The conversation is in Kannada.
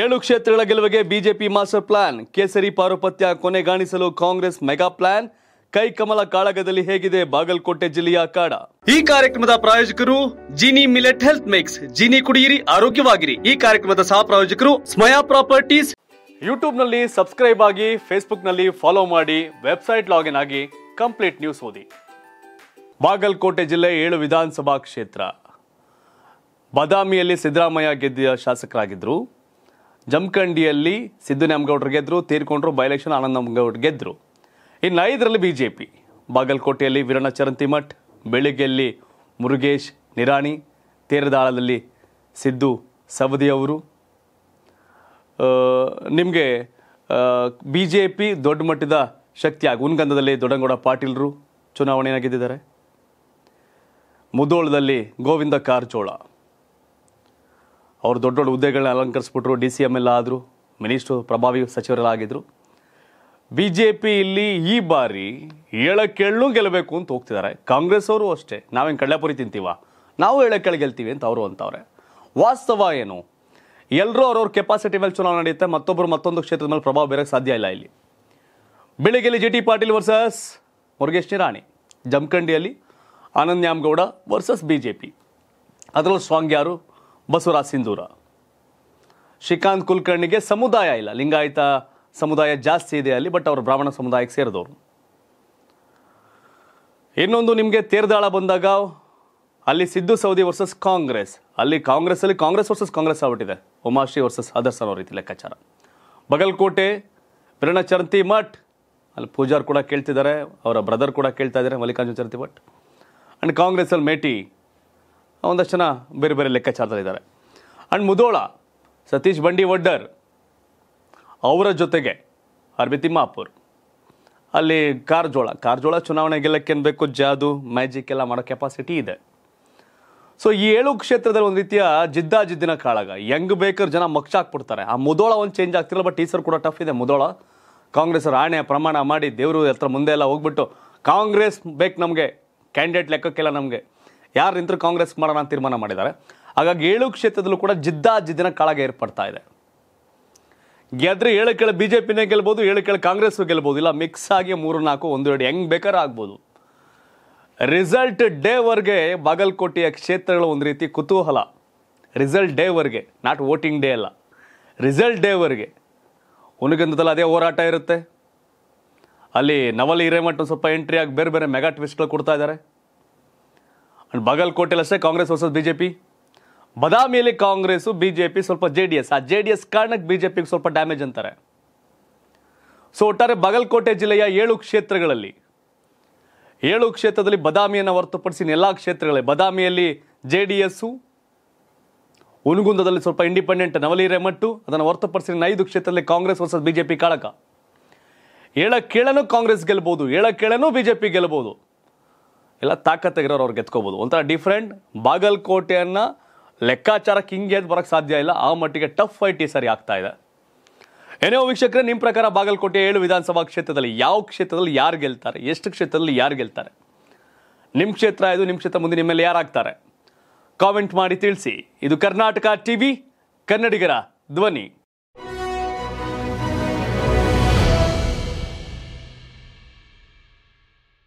ಏಳು ಕ್ಷೇತ್ರಗಳ ಗೆಲುವಿಗೆ ಬಿಜೆಪಿ ಮಾಸ್ಟರ್ ಪ್ಲಾನ್ ಕೇಸರಿ ಪಾರುಪತ್ಯ ಕೊನೆಗಾಣಿಸಲು ಕಾಂಗ್ರೆಸ್ ಮೆಗಾ ಪ್ಲಾನ್ ಕೈಕಮಲ ಕಾಳಗದಲ್ಲಿ ಹೇಗಿದೆ ಬಾಗಲಕೋಟೆ ಜಿಲ್ಲೆಯ ಕಾಡ ಈ ಕಾರ್ಯಕ್ರಮದ ಪ್ರಾಯೋಜಕರು Jini millet health mix Jini ಕುಡಿಯಿರಿ ಆರೋಗ್ಯವಾಗಿರಿ ಈ ಕಾರ್ಯಕ್ರಮದ ಸಹ ಪ್ರಾಯೋಜಕರು ಸ್ಮಯಾ ಪ್ರಾಪರ್ಟೀಸ್ ಯೂಟ್ಯೂಬ್ ನಲ್ಲಿ ಸಬ್ಸ್ಕ್ರೈಬ್ ಆಗಿ ಫೇಸ್ಬುಕ್ ನಲ್ಲಿ ಫಾಲೋ ಮಾಡಿ ವೆಬ್ಸೈಟ್ ಲಾಗಿನ್ ಆಗಿ ಕಂಪ್ಲೀಟ್ ನ್ಯೂಸ್ ಓದಿ ಬಾಗಲಕೋಟೆ ಜಿಲ್ಲೆ ಏಳು ವಿಧಾನಸಭಾ ಕ್ಷೇತ್ರ ಬಾದಾಮಿಯಲ್ಲಿ ಸಿದ್ದರಾಮಯ್ಯ ಗೆದ್ದ ಶಾಸಕರಾಗಿದ್ದರು ಜಮಖಂಡಿಯಲ್ಲಿ ಸಿದ್ದು ನ್ಯಾಮಗೌಡ್ರು ಗೆದ್ದರು ತೀರ್ಕೊಂಡ್ರು ಎಲೆಕ್ಷನ್ ಆನಂದ ನಮ್ಗೌಡ್ ಗೆದ್ದರು ಇನ್ನು ಐದರಲ್ಲಿ ಬಿ ಜೆ ಪಿ ಬಾಗಲಕೋಟೆಯಲ್ಲಿ ವೀರಣ್ಣ ಚರಂತಿಮಠ್ ಬೆಳಿಗ್ಗೆಯಲ್ಲಿ ಮುರುಗೇಶ್ ನಿರಾಣಿ ತೇರದಾಳದಲ್ಲಿ ಸಿದ್ದು ಸವದಿಯವರು ನಿಮಗೆ ಬಿ ಜೆ ಪಿ ದೊಡ್ಡ ಮಟ್ಟದ ಶಕ್ತಿಯಾಗಿ ಉನ್ಗಂಧದಲ್ಲಿ ದೊಡ್ಡಂಗೌಡ ಪಾಟೀಲರು ಗೆದ್ದಿದ್ದಾರೆ ಮುದೋಳದಲ್ಲಿ ಗೋವಿಂದ ಕಾರಜೋಳ ಅವ್ರು ದೊಡ್ಡ ದೊಡ್ಡ ಹುದ್ದೆಗಳನ್ನ ಅಲಂಕರಿಸ್ಬಿಟ್ರು ಡಿ ಸಿ ಎಮ್ ಎಲ್ಲ ಆದರು ಮಿನಿಸ್ಟ್ರು ಪ್ರಭಾವಿ ಸಚಿವರೆಲ್ಲ ಆಗಿದ್ರು ಬಿ ಜೆ ಪಿ ಇಲ್ಲಿ ಈ ಬಾರಿ ಏಳಕ್ಕೆಳ್ಳು ಗೆಲ್ಲಬೇಕು ಅಂತ ಹೋಗ್ತಿದ್ದಾರೆ ಕಾಂಗ್ರೆಸ್ ಅವರು ಅಷ್ಟೇ ನಾವೇನು ಕಡಲೆಪುರಿ ತಿಂತೀವ ನಾವು ಏಳಕ್ಕೆಳು ಗೆಲ್ತೀವಿ ಅಂತ ಅವರು ಅಂತವ್ರೆ ವಾಸ್ತವ ಏನು ಎಲ್ಲರೂ ಅವ್ರವ್ರ ಕೆಪಾಸಿಟಿ ಮೇಲೆ ಚುನಾವಣೆ ನಡೆಯುತ್ತೆ ಮತ್ತೊಬ್ಬರು ಮತ್ತೊಂದು ಕ್ಷೇತ್ರದ ಮೇಲೆ ಪ್ರಭಾವ ಬೀರಕ್ಕೆ ಸಾಧ್ಯ ಇಲ್ಲ ಇಲ್ಲಿ ಬೆಳಿಗ್ಗೆಯಲ್ಲಿ J T Patil versus Murugesh Nirani ಜಮಖಂಡಿಯಲ್ಲಿ Anand Gowda versus B J P ಅದರಲ್ಲೂ ಸ್ಟ್ರಾಂಗ್ ಯಾರು ಬಸವರಾಜ್ ಸಿಂಧೂರ ಶ್ರೀಕಾಂತ್ ಕುಲಕರ್ಣಿಗೆ ಸಮುದಾಯ ಇಲ್ಲ ಲಿಂಗಾಯತ ಸಮುದಾಯ ಜಾಸ್ತಿ ಇದೆ ಅಲ್ಲಿ ಬಟ್ ಅವರು ಬ್ರಾಹ್ಮಣ ಸಮುದಾಯಕ್ಕೆ ಸೇರಿದವರು ಇನ್ನೊಂದು ನಿಮಗೆ ತೇರ್ದಾಳ ಬಂದಾಗ ಅಲ್ಲಿ ಸಿದ್ದು ಸೌದಿ ವರ್ಸಸ್ ಕಾಂಗ್ರೆಸ್ ಅಲ್ಲಿ ಕಾಂಗ್ರೆಸ್ಸಲ್ಲಿ ಕಾಂಗ್ರೆಸ್ ವರ್ಸಸ್ ಕಾಂಗ್ರೆಸ್ ಆಗ್ಬಿಟ್ಟಿದೆ ಉಮಾಶ್ರೀ ವರ್ಸಸ್ ಅದರ್ಸನ್ ಅನ್ನೋ ರೀತಿ ಲೆಕ್ಕಾಚಾರ ಬಗಲ್ಕೋಟೆ ಕಿರಣ ಚರಂತಿ ಮಠ್ ಅಲ್ಲಿ ಪೂಜಾರ್ ಕೂಡ ಕೇಳ್ತಿದ್ದಾರೆ ಅವರ ಬ್ರದರ್ ಕೂಡ ಕೇಳ್ತಾ ಇದ್ದಾರೆ ಮಲ್ಲಿಕಾರ್ಜುನ್ ಚರಂತಿ ಮಠ್ ಆ್ಯಂಡ್ ಕಾಂಗ್ರೆಸ್ಸಲ್ಲಿ ಮೇಟಿ ಒಂದಷ್ಟು ಜನ ಬೇರೆ ಬೇರೆ ಲೆಕ್ಕಾಚಾರದಲ್ಲಿದ್ದಾರೆ ಆ್ಯಂಡ್ ಮುದೋಳ ಸತೀಶ್ ಬಂಡಿ ವಡ್ಡರ್ ಅವರ ಜೊತೆಗೆ ಅರ್ಬಿ ತಿಮ್ಮಾಪುರ್ ಅಲ್ಲಿ ಕಾರ್ಜೋಳ ಕಾರ್ಜೋಳ ಚುನಾವಣೆ ಗೆಲ್ಲಕ್ಕೆ ಬೇಕು ಜಾದು ಮ್ಯಾಜಿಕ್ ಎಲ್ಲ ಮಾಡೋ ಕೆಪಾಸಿಟಿ ಇದೆ ಸೊ ಈ ಏಳು ಕ್ಷೇತ್ರದಲ್ಲಿ ಒಂದು ರೀತಿಯ ಜಿದ್ದಾಜಿದ್ದಿನ ಕಾಳಾಗ ಹೆಂಗ್ ಬೇಕರ್ ಜನ ಮಕ್ಷ ಹಾಕ್ಬಿಡ್ತಾರೆ ಆ ಮುದೋಳ ಒಂದು ಚೇಂಜ್ ಆಗ್ತಿಲ್ಲ ಬಟ್ ಟೀಸರ್ ಕೂಡ ಟಫ್ ಇದೆ ಮುದೋಳ ಕಾಂಗ್ರೆಸ್ ರಾಣೆ ಪ್ರಮಾಣ ಮಾಡಿ ದೇವರು ಹತ್ರ ಮುಂದೆ ಎಲ್ಲ ಹೋಗ್ಬಿಟ್ಟು ಕಾಂಗ್ರೆಸ್ ಬೇಕು ನಮಗೆ ಕ್ಯಾಂಡಿಡೇಟ್ ಲೆಕ್ಕಕ್ಕೆಲ್ಲ ನಮಗೆ ಯಾರು ನಿಂತರೂ ಕಾಂಗ್ರೆಸ್ ಮಾಡೋಣ ಅಂತ ತೀರ್ಮಾನ ಮಾಡಿದ್ದಾರೆ ಹಾಗಾಗಿ ಏಳು ಕ್ಷೇತ್ರದಲ್ಲೂ ಕೂಡ ಜಿದ್ದಾ ಜಿದ್ದಿನ ಕಾಳಗ ಏರ್ಪಡ್ತಾ ಇದೆ ಗೆದ್ರೆ ಏಳು ಕೆಳ ಬಿ ಜೆ ಪಿನೇ ಗೆಲ್ಬೋದು ಏಳು ಕೆಳ ಕಾಂಗ್ರೆಸ್ ಗೆಲ್ಬೋದು ಇಲ್ಲ ಮಿಕ್ಸ್ ಆಗಿ ಮೂರು ನಾಲ್ಕು ಒಂದು ಎರಡು ಹೆಂಗೆ ಬೇಕಾದ್ರೆ ಆಗ್ಬೋದು ರಿಸಲ್ಟ್ ಡೇವರೆಗೆ ಬಾಗಲಕೋಟೆಯ ಕ್ಷೇತ್ರಗಳು ಒಂದು ರೀತಿ ಕುತೂಹಲ ರಿಸಲ್ಟ್ ಡೇವರೆಗೆ ನಾಟ್ ವೋಟಿಂಗ್ ಡೇ ಅಲ್ಲ ರಿಸಲ್ಟ್ ಡೇವರೆಗೆ ಒನಗಂಧದಲ್ಲಿ ಅದೇ ಹೋರಾಟ ಇರುತ್ತೆ ಅಲ್ಲಿ ನವಲ್ ಹಿರೇಮಠ ಸ್ವಲ್ಪ ಎಂಟ್ರಿ ಆಗಿ ಬೇರೆ ಬೇರೆ ಮೆಗಾ ಟ್ವಿಸ್ಟ್ಗಳು ಕೊಡ್ತಾ ಇದ್ದಾರೆ ಆ್ಯಂಡ್ ಅಷ್ಟೇ ಕಾಂಗ್ರೆಸ್ ವರ್ಸಸ್ ಬಿಜೆಪಿ ಬದಾಮಿಯಲ್ಲಿ ಕಾಂಗ್ರೆಸ್ ಬಿ ಜೆ ಪಿ ಸ್ವಲ್ಪ ಜೆ ಡಿ ಎಸ್ ಆ ಜೆ ಡಿ ಎಸ್ ಕಾರಣಕ್ಕೆ ಬಿ ಜೆ ಪಿಗೆ ಸ್ವಲ್ಪ ಡ್ಯಾಮೇಜ್ ಅಂತಾರೆ ಸೊ ಒಟ್ಟಾರೆ ಬಾಗಲಕೋಟೆ ಜಿಲ್ಲೆಯ ಏಳು ಕ್ಷೇತ್ರಗಳಲ್ಲಿ ಏಳು ಕ್ಷೇತ್ರದಲ್ಲಿ ಬದಾಮಿಯನ್ನು ಹೊರ್ತುಪಡಿಸಿದ ಎಲ್ಲ ಕ್ಷೇತ್ರಗಳಲ್ಲಿ ಬದಾಮಿಯಲ್ಲಿ ಜೆ ಡಿ ಎಸ್ಸು ಉನುಗುಂದದಲ್ಲಿ ಸ್ವಲ್ಪ ಇಂಡಿಪೆಂಡೆಂಟ್ ನವಲಿ ಮಟ್ಟು ಅದನ್ನು ಹೊರತುಪಡಿಸಿ ಐದು ಕ್ಷೇತ್ರದಲ್ಲಿ Congress versus B J P ಕಾಳಕ ಏಳ ಕೇಳನೂ ಕಾಂಗ್ರೆಸ್ ಗೆಲ್ಬೋದು ಏಳ ಕೇಳನೂ ಬಿ ಜೆ ಪಿ ಗೆಲ್ಬೋದು ಇಲ್ಲ ತಾಕತ್ತಾಗಿರೋರು ಅವ್ರು ಗೆತ್ಕೋಬೋದು ಒಂಥರ ಡಿಫ್ರೆಂಟ್ ಬಾಗಲಕೋಟೆಯನ್ನು ಲೆಕ್ಕಾಚಾರಕ್ಕೆ ಹಿಂಗೆ ಎದ್ದು ಬರೋಕ್ಕೆ ಸಾಧ್ಯ ಇಲ್ಲ ಆ ಮಟ್ಟಿಗೆ ಟಫ್ ಫೈಟ್ ಈ ಸರಿ ಆಗ್ತಾ ಇದೆ ಏನೋ ವೀಕ್ಷಕರೇ ನಿಮ್ಮ ಪ್ರಕಾರ ಬಾಗಲಕೋಟೆ ಏಳು ವಿಧಾನಸಭಾ ಕ್ಷೇತ್ರದಲ್ಲಿ ಯಾವ ಕ್ಷೇತ್ರದಲ್ಲಿ ಯಾರು ಗೆಲ್ತಾರೆ ಎಷ್ಟು ಕ್ಷೇತ್ರದಲ್ಲಿ ಯಾರು ಗೆಲ್ತಾರೆ ನಿಮ್ಮ ಕ್ಷೇತ್ರ ಇದು ನಿಮ್ಮ ಕ್ಷೇತ್ರ ಮುಂದೆ ನಿಮ್ಮಲ್ಲಿ ಯಾರಾಗ್ತಾರೆ ಕಾಮೆಂಟ್ ಮಾಡಿ ತಿಳಿಸಿ ಇದು ಕರ್ನಾಟಕ ವಿ ಕನ್ನಡಿಗರ ಧ್ವನಿ